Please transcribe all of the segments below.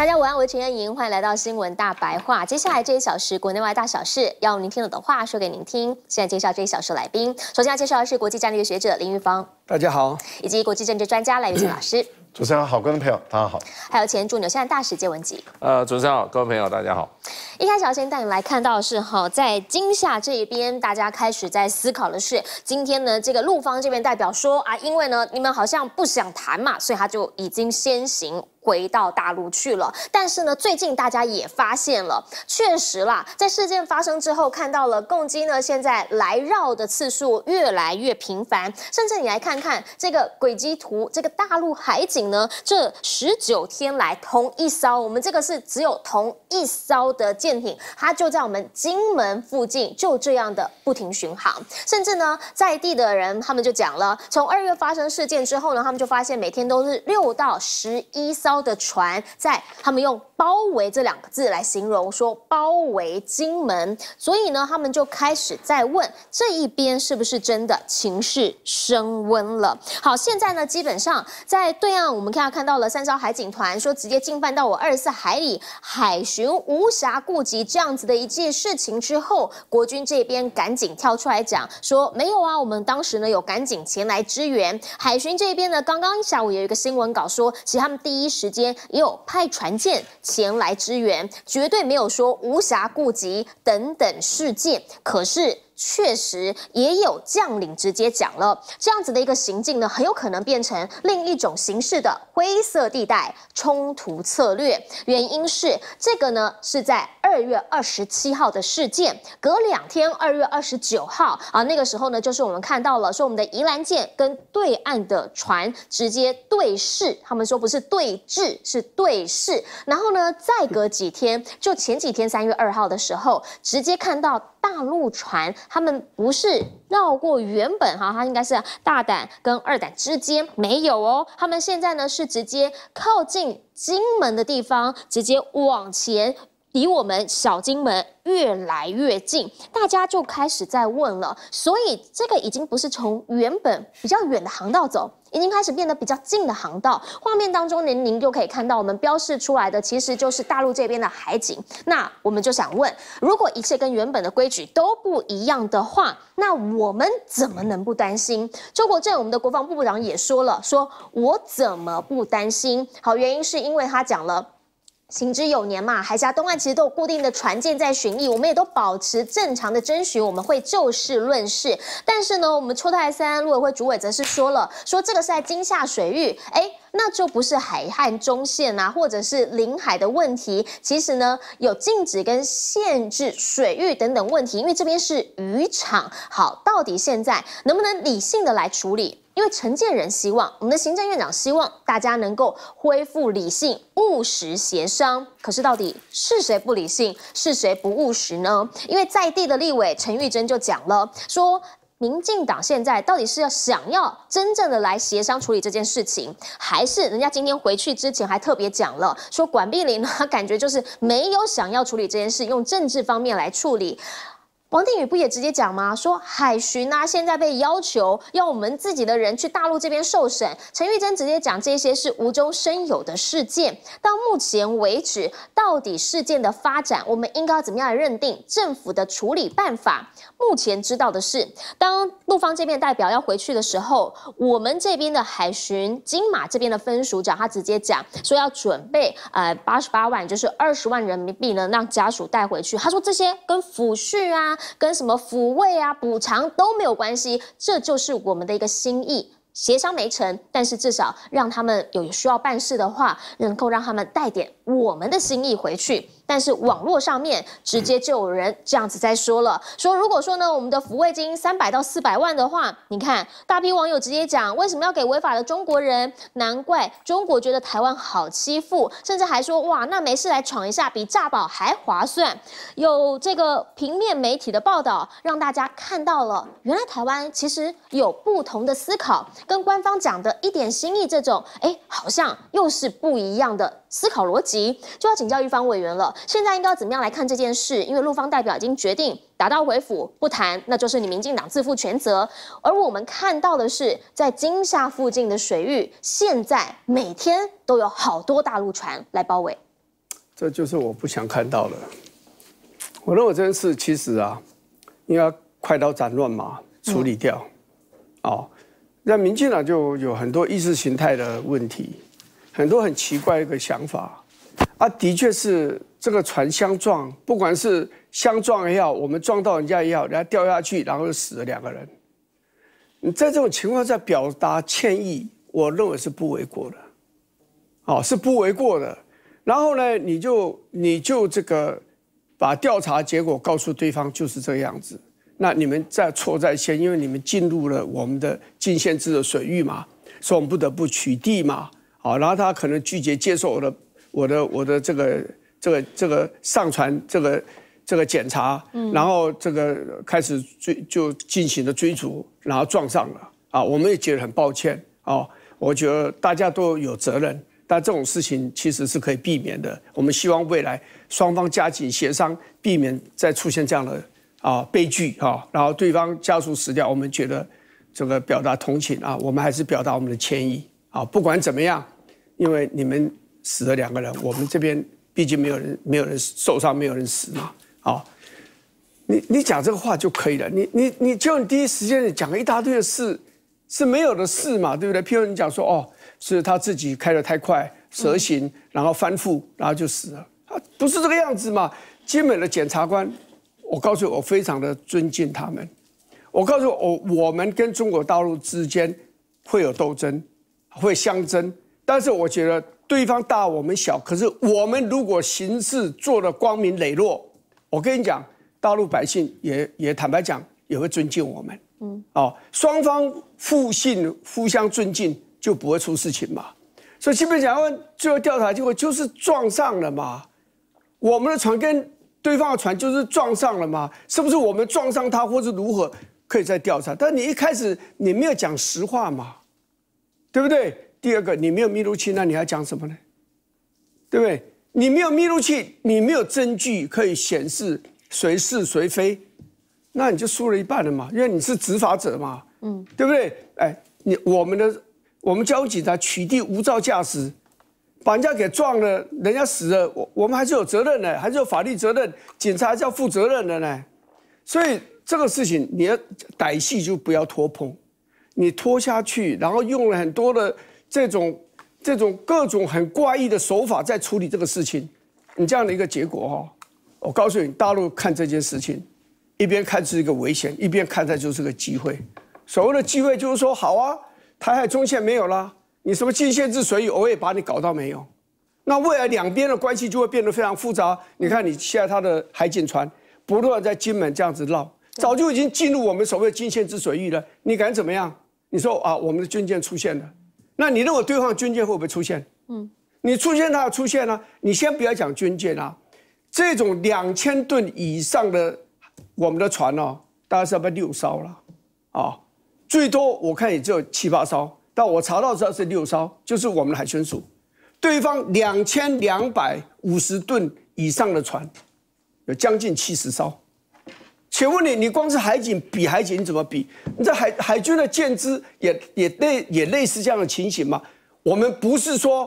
大家晚安，好，我是陈燕莹，欢迎来到新闻大白话。接下来这一小时，国内外大小事，要您听得懂，话说给您听。现在介绍这一小时来宾，首先要介绍的是国际战略学者林玉芳，大家好；以及国际政治专家赖玉信老师。主持人好，观众朋友大家好。还有前驻纽西兰大使谢文吉，呃，主持人好，各位朋友大家好。一开始先带你来看到的是哈，在今夏这边，大家开始在思考的是，今天呢，这个陆方这边代表说啊，因为呢，你们好像不想谈嘛，所以他就已经先行。回到大陆去了，但是呢，最近大家也发现了，确实啦，在事件发生之后，看到了共机呢，现在来绕的次数越来越频繁，甚至你来看看这个轨迹图，这个大陆海警呢，这十九天来同一艘，我们这个是只有同一艘的舰艇，它就在我们金门附近，就这样的不停巡航，甚至呢，在地的人他们就讲了，从二月发生事件之后呢，他们就发现每天都是六到十一艘。高的船在他们用“包围”这两个字来形容，说包围金门，所以呢，他们就开始在问这一边是不是真的情势升温了。好，现在呢，基本上在对岸，我们看看到了三艘海警团说直接进犯到我二十四海里海巡无暇顾及这样子的一件事情之后，国军这边赶紧跳出来讲说没有啊，我们当时呢有赶紧前来支援海巡这边呢，刚刚下午有一个新闻稿说，其实他们第一时间也有派船舰前来支援，绝对没有说无暇顾及等等事件。可是。确实也有将领直接讲了，这样子的一个行径呢，很有可能变成另一种形式的灰色地带冲突策略。原因是这个呢是在二月二十七号的事件，隔两天二月二十九号啊，那个时候呢就是我们看到了，说我们的宜兰舰跟对岸的船直接对视，他们说不是对峙是对视。然后呢，再隔几天，就前几天三月二号的时候，直接看到。大陆船，他们不是绕过原本哈，它应该是大胆跟二胆之间没有哦，他们现在呢是直接靠近金门的地方，直接往前，离我们小金门越来越近，大家就开始在问了，所以这个已经不是从原本比较远的航道走。已经开始变得比较近的航道，画面当中您您就可以看到我们标示出来的，其实就是大陆这边的海景。那我们就想问，如果一切跟原本的规矩都不一样的话，那我们怎么能不担心？周国镇，我们的国防部长也说了，说我怎么不担心？好，原因是因为他讲了。行之有年嘛，海峡东岸其实都有固定的船舰在巡弋，我们也都保持正常的征询，我们会就事论事。但是呢，我们出太山三陆委会主委则是说了，说这个是在金夏水域，哎，那就不是海汉中线啊，或者是领海的问题。其实呢，有禁止跟限制水域等等问题，因为这边是渔场。好，到底现在能不能理性的来处理？因为陈建仁希望我们的行政院长希望大家能够恢复理性务实协商，可是到底是谁不理性，是谁不务实呢？因为在地的立委陈玉珍就讲了，说民进党现在到底是要想要真正的来协商处理这件事情，还是人家今天回去之前还特别讲了，说管碧林呢，他感觉就是没有想要处理这件事，用政治方面来处理。王定宇不也直接讲吗？说海巡啊，现在被要求要我们自己的人去大陆这边受审。陈玉珍直接讲这些是无中生有的事件。到目前为止，到底事件的发展，我们应该要怎么样来认定政府的处理办法？目前知道的是，当陆方这边代表要回去的时候，我们这边的海巡金马这边的分署长他直接讲说要准备呃八十八万，就是二十万人民币呢，让家属带回去。他说这些跟抚恤啊。跟什么抚慰啊、补偿都没有关系，这就是我们的一个心意。协商没成，但是至少让他们有需要办事的话，能够让他们带点。我们的心意回去，但是网络上面直接就有人这样子在说了，说如果说呢，我们的抚慰金三百到四百万的话，你看大批网友直接讲，为什么要给违法的中国人？难怪中国觉得台湾好欺负，甚至还说哇，那没事来闯一下，比炸宝还划算。有这个平面媒体的报道，让大家看到了，原来台湾其实有不同的思考，跟官方讲的一点心意这种，哎，好像又是不一样的。思考逻辑就要请教玉方委员了。现在应该要怎么样来看这件事？因为陆方代表已经决定打道回府，不谈，那就是你民进党自负全责。而我们看到的是，在金厦附近的水域，现在每天都有好多大陆船来包围。这就是我不想看到的。我认为这件事其实啊，应该快刀斩乱麻处理掉。哦，那民进党就有很多意识形态的问题。很多很奇怪一个想法，啊，的确是这个船相撞，不管是相撞也好，我们撞到人家也好，然后掉下去，然后死了两个人。你在这种情况下表达歉意，我认为是不为过的，哦，是不为过的。然后呢，你就你就这个把调查结果告诉对方，就是这样子。那你们在错在先，因为你们进入了我们的禁限制的水域嘛，所以我们不得不取缔嘛。好，然后他可能拒绝接受我的、我的、我的这个、这个、这个上传这个、这个检查，然后这个开始追就进行了追逐，然后撞上了啊！我们也觉得很抱歉啊！我觉得大家都有责任，但这种事情其实是可以避免的。我们希望未来双方加紧协商，避免再出现这样的啊悲剧啊！然后对方家属死掉，我们觉得这个表达同情啊，我们还是表达我们的歉意。啊，不管怎么样，因为你们死了两个人，我们这边毕竟没有人，没有人受伤，没有人死嘛。啊，你你讲这个话就可以了。你你你，就你第一时间你讲一大堆的事，是没有的事嘛，对不对？譬如你讲说哦，是他自己开的太快，蛇形，然后翻覆，然后就死了。啊，不是这个样子嘛。基美的检察官，我告诉我非常的尊敬他们。我告诉我，我们跟中国大陆之间会有斗争。会相争，但是我觉得对方大我们小，可是我们如果行事做的光明磊落，我跟你讲，大陆百姓也也坦白讲也会尊敬我们，嗯，哦，双方互信、互相尊敬，就不会出事情嘛。所以基本讲，最后调查结果就是撞上了嘛，我们的船跟对方的船就是撞上了嘛，是不是我们撞上他，或是如何，可以再调查。但你一开始你没有讲实话嘛。对不对？第二个，你没有密录器，那你要讲什么呢？对不对？你没有密录器，你没有证据可以显示谁是谁非，那你就输了一半了嘛。因为你是执法者嘛，嗯，对不对？哎，你我们的我们交警在取缔无照驾驶，把人家给撞了，人家死了，我我们还是有责任的，还是有法律责任，警察还是要负责任的呢。所以这个事情你要歹戏就不要拖碰。你拖下去，然后用了很多的这种、这种各种很怪异的手法在处理这个事情，你这样的一个结果哈。我告诉你，大陆看这件事情，一边看是一个危险，一边看它就是个机会。所谓的机会就是说，好啊，台海中线没有了，你什么近线治水域，我也把你搞到没有。那未来两边的关系就会变得非常复杂。你看你现在他的海警船不断在金门这样子绕。早就已经进入我们所谓的金线之水域了，你敢怎么样？你说啊，我们的军舰出现了，那你认为对方军舰会不会出现？嗯，你出现它要出现啊，你先不要讲军舰啊，这种两千吨以上的我们的船哦，大概是六艘了，啊，最多我看也只有七八艘，但我查到说是六艘，就是我们的海巡数，对方两千两百五十吨以上的船有将近七十艘。请问你，你光是海警比海警怎么比？你这海海军的舰只也也类也类似这样的情形吗？我们不是说，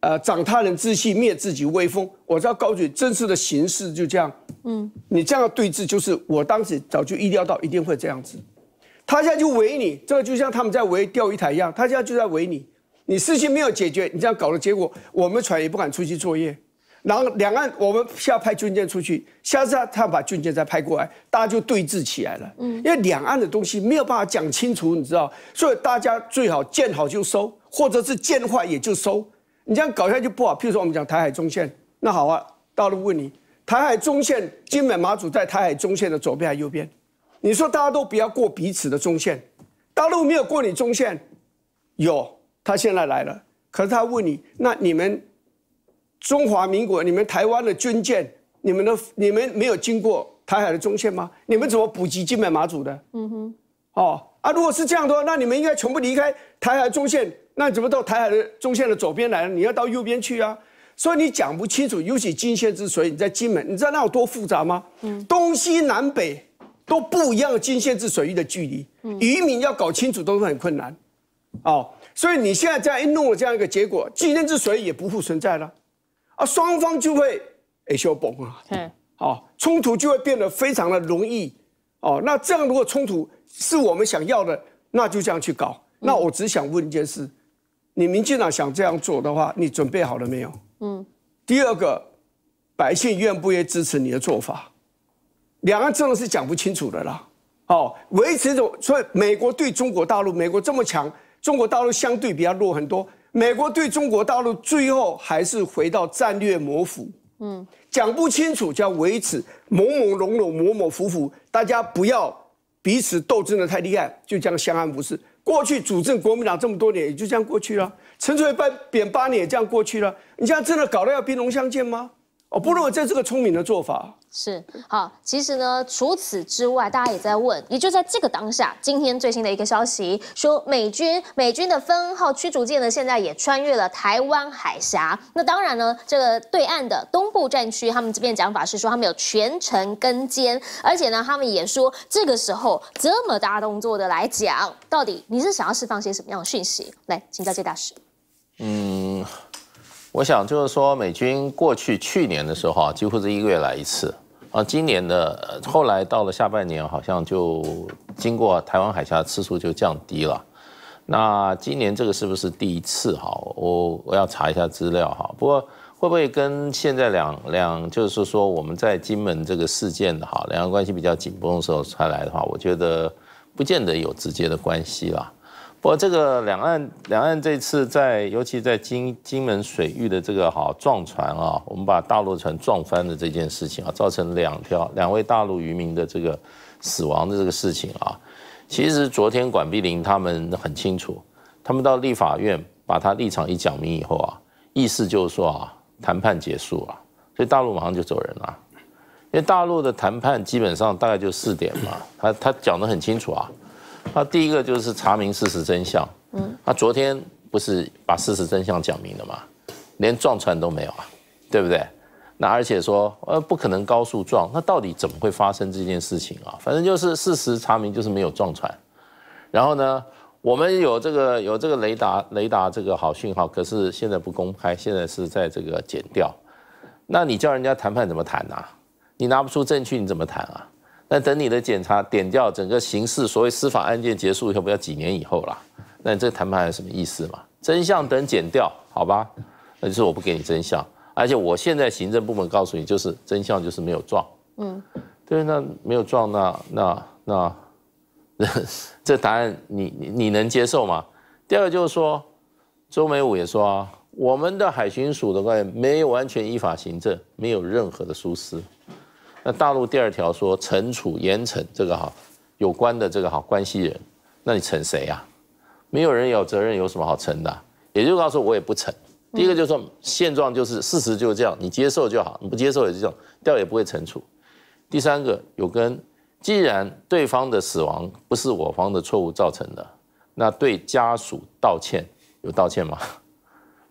呃，长他人志气，灭自己威风。我知道高举真实的形势就这样，嗯，你这样对峙就是我当时早就预料到一定会这样子。他现在就围你，这个就像他们在围钓鱼台一样，他现在就在围你。你事情没有解决，你这样搞的结果，我们船也不敢出去作业。然后两岸，我们下派军舰出去，下次他他把军舰再派过来，大家就对峙起来了。嗯，因为两岸的东西没有办法讲清楚，你知道，所以大家最好见好就收，或者是见坏也就收。你这样搞下去不好。譬如说，我们讲台海中线，那好啊，大陆问你，台海中线，金门马祖在台海中线的左边还是右边？你说大家都不要过彼此的中线，大陆没有过你中线，有，他现在来了。可是他问你，那你们？中华民国，你们台湾的军舰，你们的你们没有经过台海的中线吗？你们怎么补给金门马祖的？嗯哼，哦啊，如果是这样的话，那你们应该全部离开台海中线，那怎么到台海的中线的左边来了？你要到右边去啊！所以你讲不清楚，尤其金线之水，你在金门，你知道那有多复杂吗？东西南北都不一样，金线之水域的距离，渔民要搞清楚都是很困难。哦，所以你现在这样一弄，这样一个结果，金线之水也不复存在了。啊，双方就会哎咻崩啊，对。好，冲突就会变得非常的容易，哦，那这样如果冲突是我们想要的，那就这样去搞。那我只想问一件事，你民进党想这样做的话，你准备好了没有？嗯。第二个，百姓愿不愿意支持你的做法？两岸政种是讲不清楚的啦。好，维持这种，所以美国对中国大陆，美国这么强，中国大陆相对比较弱很多。美国对中国大陆最后还是回到战略模糊，嗯，讲不清楚，叫维持朦朦胧胧、模模糊糊，大家不要彼此斗争的太厉害，就这样相安无事。过去主政国民党这么多年，也就这样过去了。陈水扁扁八年也这样过去了。你这样真的搞得要兵戎相见吗？哦，不，如为这是个聪明的做法，是好。其实呢，除此之外，大家也在问，也就在这个当下，今天最新的一个消息，说美军美军的分号驱逐舰呢，现在也穿越了台湾海峡。那当然呢，这个对岸的东部战区，他们这边讲法是说，他们有全程跟监，而且呢，他们也说，这个时候这么大动作的来讲，到底你是想要释放些什么样的讯息？来，请教谢大使。嗯。我想就是说，美军过去去年的时候啊，几乎是一个月来一次。啊，今年的后来到了下半年，好像就经过台湾海峡次数就降低了。那今年这个是不是第一次？哈，我我要查一下资料哈。不过会不会跟现在两两就是说我们在金门这个事件的哈，两岸关系比较紧绷的时候才来的话，我觉得不见得有直接的关系啦。不过这个两岸两岸这次在尤其在金金门水域的这个好撞船啊，我们把大陆船撞翻的这件事情啊，造成两条两位大陆渔民的这个死亡的这个事情啊，其实昨天管碧玲他们很清楚，他们到立法院把他立场一讲明以后啊，意思就是说啊，谈判结束了，所以大陆马上就走人了，因为大陆的谈判基本上大概就四点嘛，他他讲的很清楚啊。那第一个就是查明事实真相。嗯，那昨天不是把事实真相讲明了吗？连撞船都没有啊，对不对？那而且说，呃，不可能高速撞。那到底怎么会发生这件事情啊？反正就是事实查明就是没有撞船。然后呢，我们有这个有这个雷达雷达这个好讯号，可是现在不公开，现在是在这个剪掉。那你叫人家谈判怎么谈啊？你拿不出证据你怎么谈啊？那等你的检查点掉整个刑事所谓司法案件结束以后，不要几年以后啦。那你这谈判还有什么意思嘛？真相等减掉，好吧？那就是我不给你真相，而且我现在行政部门告诉你，就是真相就是没有撞，嗯，对，那没有撞，那那那 这答案你你你能接受吗？第二个就是说，周美武也说啊，我们的海巡署的官员没有完全依法行政，没有任何的疏失。那大陆第二条说惩处严惩这个好，有关的这个好关系人，那你惩谁呀？没有人有责任，有什么好惩的？也就告诉我也不惩。第一个就是说现状就是事实就是这样，你接受就好，你不接受也是这样，掉也不会惩处。第三个有跟，既然对方的死亡不是我方的错误造成的，那对家属道歉有道歉吗？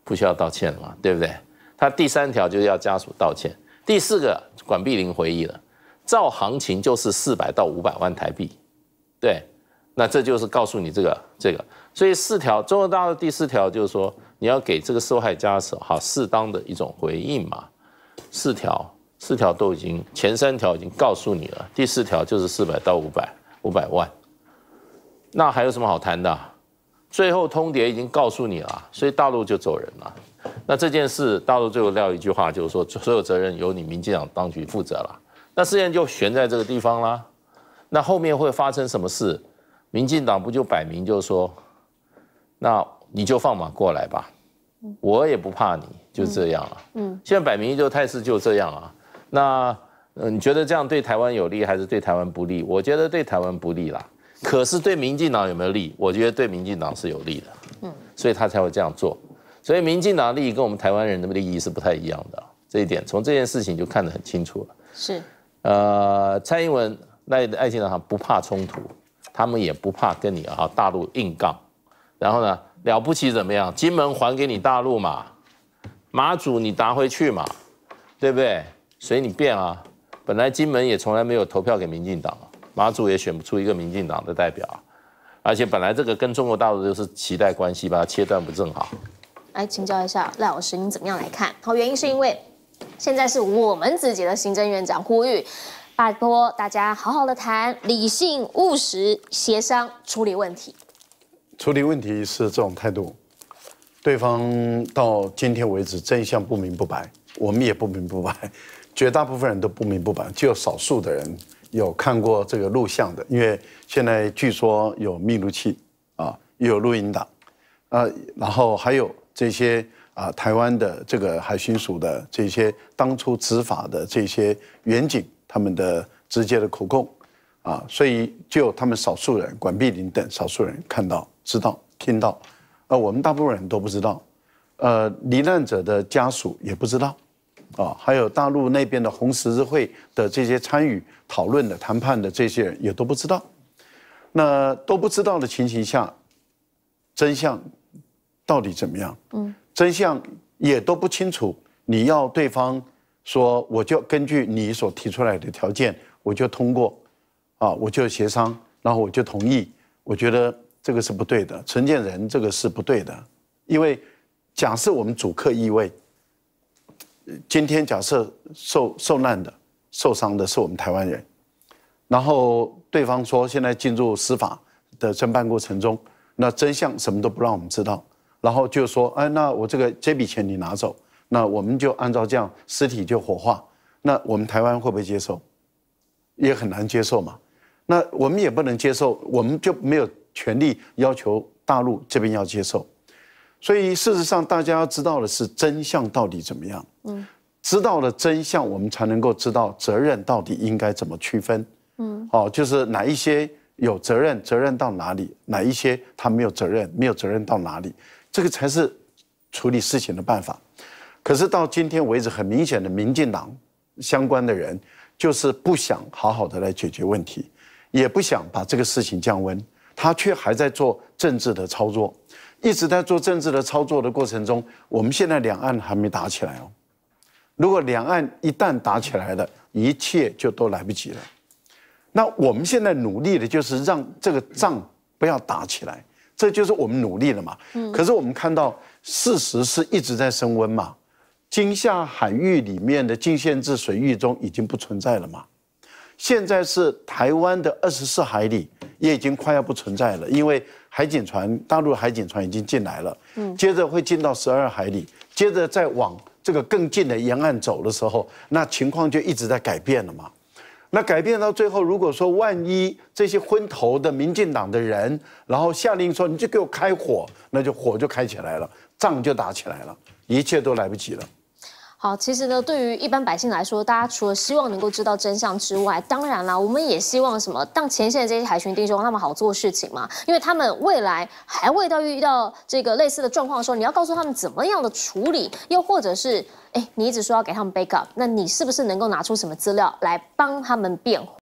不需要道歉嘛，对不对？他第三条就是要家属道歉。第四个，管碧林回忆了，照行情就是四百到五百万台币，对，那这就是告诉你这个这个，所以四条，中国大陆第四条就是说你要给这个受害家属哈适当的一种回应嘛，四条四条都已经前三条已经告诉你了，第四条就是四百到五百五百万，那还有什么好谈的？最后通牒已经告诉你了，所以大陆就走人了。那这件事，大陆最后撂一句话，就是说所有责任由你民进党当局负责了。那事件就悬在这个地方啦。那后面会发生什么事？民进党不就摆明就说，那你就放马过来吧，我也不怕你，就这样啊。嗯，现在摆明就态势就这样啊。那你觉得这样对台湾有利还是对台湾不利？我觉得对台湾不利啦。可是对民进党有没有利？我觉得对民进党是有利的。嗯，所以他才会这样做。所以民进党的利益跟我们台湾人的利益是不太一样的，这一点从这件事情就看得很清楚了。是，呃，蔡英文那爱好党不怕冲突，他们也不怕跟你啊大陆硬杠，然后呢，了不起怎么样？金门还给你大陆嘛，马祖你拿回去嘛，对不对？随你便啊。本来金门也从来没有投票给民进党，马祖也选不出一个民进党的代表，而且本来这个跟中国大陆就是脐带关系，把它切断不正好？来请教一下赖老师，您怎么样来看？好，原因是因为现在是我们自己的行政院长呼吁，拜托大家好好的谈，理性务实协商处理问题。处理问题是这种态度，对方到今天为止真相不明不白，我们也不明不白，绝大部分人都不明不白，只有少数的人有看过这个录像的，因为现在据说有密录器啊，有录音档，呃，然后还有。这些啊，台湾的这个海巡署的这些当初执法的这些员警，他们的直接的口供，啊，所以就他们少数人，管碧林等少数人看到、知道、听到，啊，我们大部分人都不知道，呃，罹难者的家属也不知道，啊，还有大陆那边的红十字会的这些参与讨论的、谈判的这些人也都不知道，那都不知道的情形下，真相。到底怎么样？嗯，真相也都不清楚。你要对方说，我就根据你所提出来的条件，我就通过，啊，我就协商，然后我就同意。我觉得这个是不对的，承建人这个是不对的，因为假设我们主客意位，今天假设受受难的、受伤的是我们台湾人，然后对方说现在进入司法的侦办过程中，那真相什么都不让我们知道。然后就说，哎，那我这个这笔钱你拿走，那我们就按照这样尸体就火化，那我们台湾会不会接受？也很难接受嘛。那我们也不能接受，我们就没有权利要求大陆这边要接受。所以事实上，大家要知道的是真相到底怎么样。嗯，知道了真相，我们才能够知道责任到底应该怎么区分。嗯，好，就是哪一些有责任，责任到哪里；哪一些他没有责任，没有责任到哪里。这个才是处理事情的办法。可是到今天为止，很明显的，民进党相关的人就是不想好好的来解决问题，也不想把这个事情降温，他却还在做政治的操作，一直在做政治的操作的过程中。我们现在两岸还没打起来哦。如果两岸一旦打起来了，一切就都来不及了。那我们现在努力的就是让这个仗不要打起来。这就是我们努力了嘛，可是我们看到事实是一直在升温嘛，金吓海域里面的近限制水域中已经不存在了嘛，现在是台湾的二十四海里也已经快要不存在了，因为海警船大陆海警船已经进来了，嗯，接着会进到十二海里，接着再往这个更近的沿岸走的时候，那情况就一直在改变了嘛。那改变到最后，如果说万一这些昏头的民进党的人，然后下令说你就给我开火，那就火就开起来了，仗就打起来了，一切都来不及了。好，其实呢，对于一般百姓来说，大家除了希望能够知道真相之外，当然啦，我们也希望什么？当前线的这些海巡弟兄他们好做事情嘛？因为他们未来还未到遇到这个类似的状况的时候，你要告诉他们怎么样的处理，又或者是哎，你一直说要给他们 backup，那你是不是能够拿出什么资料来帮他们辩护？